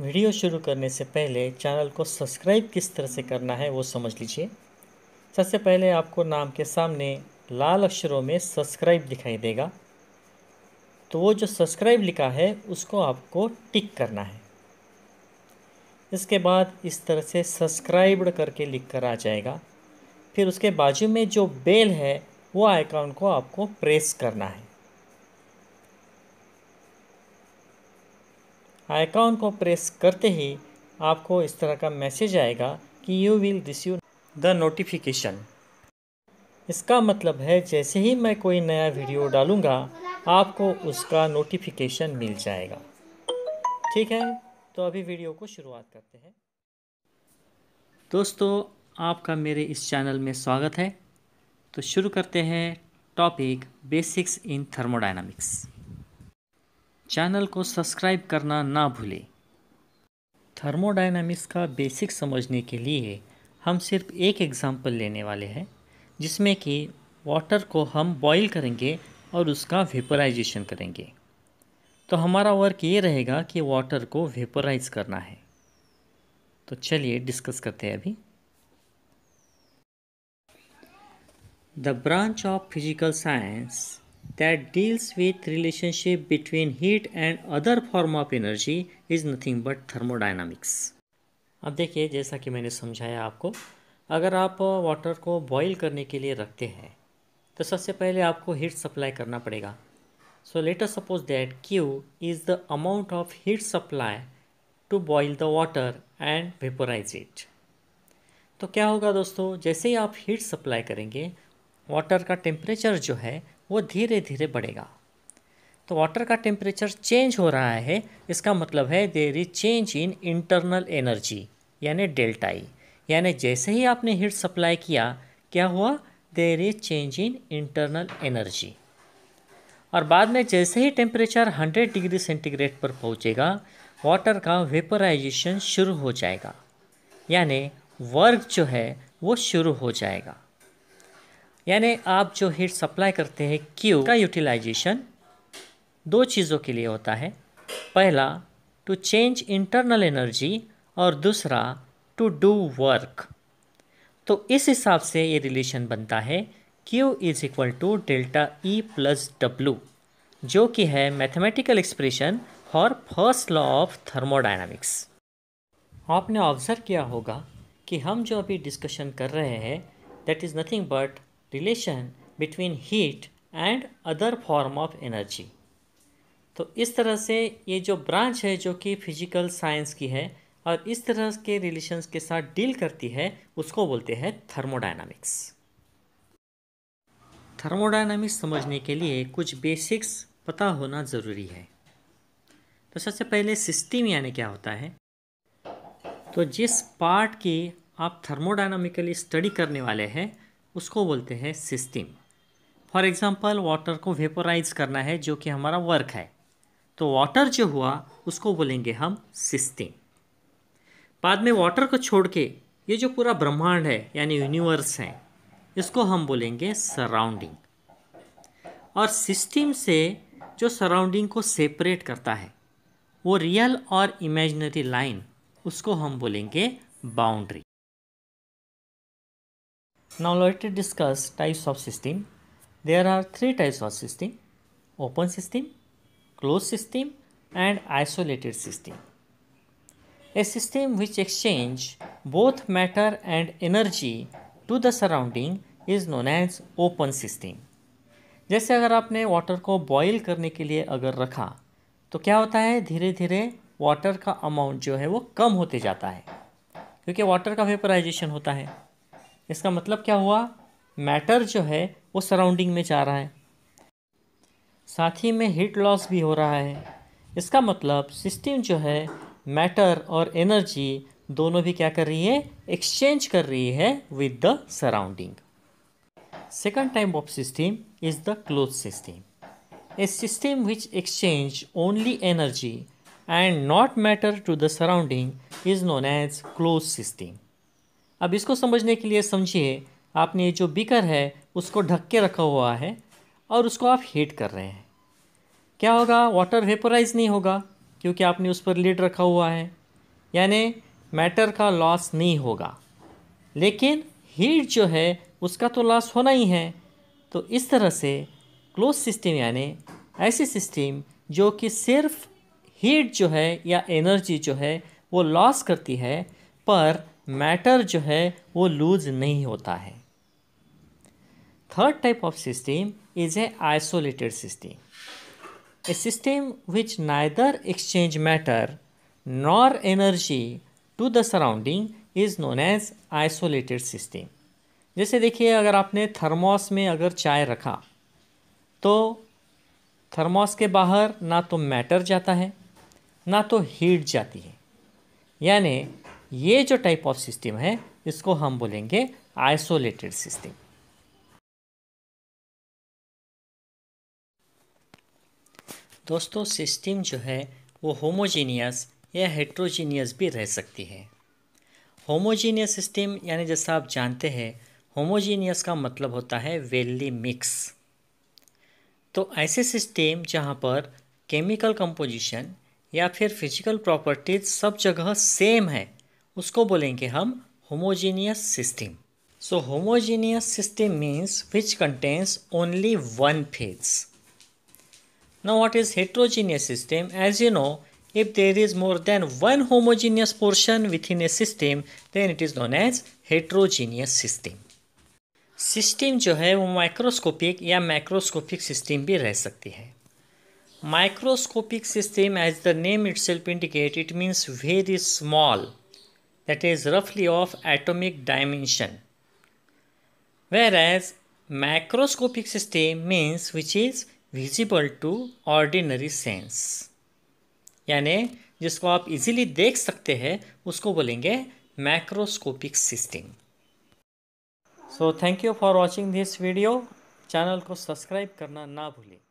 Video शुरू करने से पहले चैनल को सब्सक्राइब किस तरह से करना है वो समझ लीजिए सबसे पहले आपको नाम के सामने लाल अक्षरों में सब्सक्राइब दिखाई देगा तो वो जो सब्सक्राइब लिखा है उसको आपको टिक करना है इसके बाद इस तरह से सब्सक्राइब्ड करके लिख कर आ जाएगा फिर उसके बाजू में जो बेल है वो आइकॉन को आपको प्रेस करना है आइकॉन को प्रेस करते ही आपको इस तरह का मैसेज आएगा कि you will receive the notification इसका मतलब है जैसे ही मैं कोई नया वीडियो डालूँगा आपको उसका नोटिफिकेशन मिल जाएगा ठीक है तो अभी वीडियो को शुरुआत करते हैं दोस्तों आपका मेरे इस चैनल में स्वागत है तो शुरू करते हैं topic basics in thermodynamics channel को सब्सक्राइब करना ना भूलें थर्मोडाइनमिक्स का बेसिक समझने के लिए हम सिर्फ एक एग्ज़ाम्पल लेने वाले हैं जिसमें कि वाटर को हम बॉईल करेंगे और उसका वेपराइजेशन करेंगे तो हमारा वर्क ये रहेगा कि वाटर को वेपराइज करना है तो चलिए डिस्कस करते हैं अभी the branch of physical science that deals with relationship between heat and other form of energy is nothing but thermodynamics. अब देखिए जैसा कि मैंने समझाया आपको अगर आप वाटर को बॉईल करने के लिए रखते हैं तो सबसे पहले आपको हीट सप्लाई करना पड़ेगा so later suppose that Q is the amount of heat supply to boil the water and vaporise it तो क्या होगा दोस्तों जैसे ही आप हीट सप्लाई करेंगे वाटर का टेम्परेचर जो है वो धीरे धीरे बढ़ेगा तो वाटर का टेम्परेचर चेंज हो रहा है इसका मतलब है there is change in internal energy यानी डेल्टा ई यानी जैसे ही आपने हीट सप्लाई किया क्या हुआ there is change in internal energy और बाद में जैसे ही टेम्परेचर 100 डिग्री सेंटीग्रेड पर पहुंचेगा वाटर का वेपराइजेशन शुरू हो जाएगा यानी वर्क जो है वो शुरू हो जाएगा यानी आप जो हीट सप्लाई करते हैं क्यू का यूटिलाइजेशन दो चीज़ों के लिए होता है पहला टू चेंज इंटरनल एनर्जी और दूसरा टू डू वर्क तो इस हिसाब से ये रिलेशन बनता है Q is equal to delta E plus W जो कि है mathematical expression for first law of thermodynamics आपने ऑब्ज़र्व किया होगा कि हम जो अभी डिस्कशन कर रहे हैं that is nothing but relation between heat and other form of energy तो इस तरह से ये जो ब्रांच है जो कि फिजिकल साइंस की है और इस तरह के रिलेशंस के साथ डील करती है उसको बोलते हैं थर्मोडायनामिक्स थर्मोडायनामिक्स समझने के लिए कुछ बेसिक्स पता होना ज़रूरी है तो सबसे पहले सिस्टम यानी क्या होता है तो जिस पार्ट की आप थर्मोडायनामिकली स्टडी करने वाले हैं उसको बोलते हैं सिस्टम फॉर एग्ज़ाम्पल वाटर को वेपोराइज करना है जो कि हमारा वर्क है तो वाटर जो हुआ उसको बोलेंगे हम सिस्टम बाद में वाटर को छोड़ के ये जो पूरा ब्रह्मांड है यानी यूनिवर्स है इसको हम बोलेंगे सराउंडिंग और सिस्टम से जो सराउंडिंग को सेपरेट करता है वो रियल और इमेजनरी लाइन उसको हम बोलेंगे boundary Now let us discuss types of system. There are three types of system. Open system, closed system and isolated system. A system which exchange both matter and energy to the surrounding is known as open system. जैसे अगर आपने water को boil करने के लिए अगर रखा तो क्या होता है धीरे धीरे water का amount जो है वो कम होते जाता है क्योंकि water का vaporization होता है इसका मतलब क्या हुआ मैटर जो है वो सराउंडिंग में जा रहा है साथ ही में हीट लॉस भी हो रहा है इसका मतलब सिस्टम जो है मैटर और एनर्जी दोनों भी क्या कर रही है एक्सचेंज कर रही है with the surrounding second type of system is the close system a system which exchange only energy and not matter to the surrounding is known as close system अब इसको समझने के लिए समझिए आपने ये जो बीकर है उसको ढक के रखा हुआ है और उसको आप हीट कर रहे हैं क्या होगा वाटर वेपोराइज नहीं होगा क्योंकि आपने उस पर लीड रखा हुआ है यानी मैटर का लॉस नहीं होगा लेकिन हीट जो है उसका तो लॉस होना ही है तो इस तरह से क्लोज सिस्टम यानी ऐसी सिस्टम जो कि सिर्फ हीट जो है या एनर्जी जो है वो लॉस करती है पर मैटर जो है वो लूज नहीं होता है third type of system is a isolated system a system which neither exchange matter nor energy to the surrounding is known as isolated system जैसे देखिए अगर आपने थर्मोस में अगर चाय रखा तो थर्मोस के बाहर ना तो मैटर जाता है ना तो हीट जाती है यानी ये जो टाइप ऑफ सिस्टम है इसको हम बोलेंगे आइसोलेटेड सिस्टम दोस्तों सिस्टम जो है वो होमोजीनियस या हेट्रोजीनियस भी रह सकती है होमोजीनियस सिस्टम यानी जैसा आप जानते हैं होमोजीनियस का मतलब होता है वेल्ली मिक्स तो ऐसे सिस्टम जहाँ पर केमिकल कंपोजिशन या फिर फिजिकल प्रॉपर्टीज सब जगह सेम है उसको बोलेंगे हम homogeneous system so homogeneous system means which contains only one phase now what is heterogeneous system as you know if there is more than one homogeneous portion within a system then it is known as heterogeneous system system जो है वो microscopic या microscopic system भी रह सकती है microscopic system as the name itself indicate it means very small that is roughly of atomic dimension. Whereas macroscopic system means which is visible to ordinary sense यानी जिसको आप easily देख सकते हैं उसको बोलेंगे macroscopic system so thank you for watching this video channel को subscribe करना ना भूलें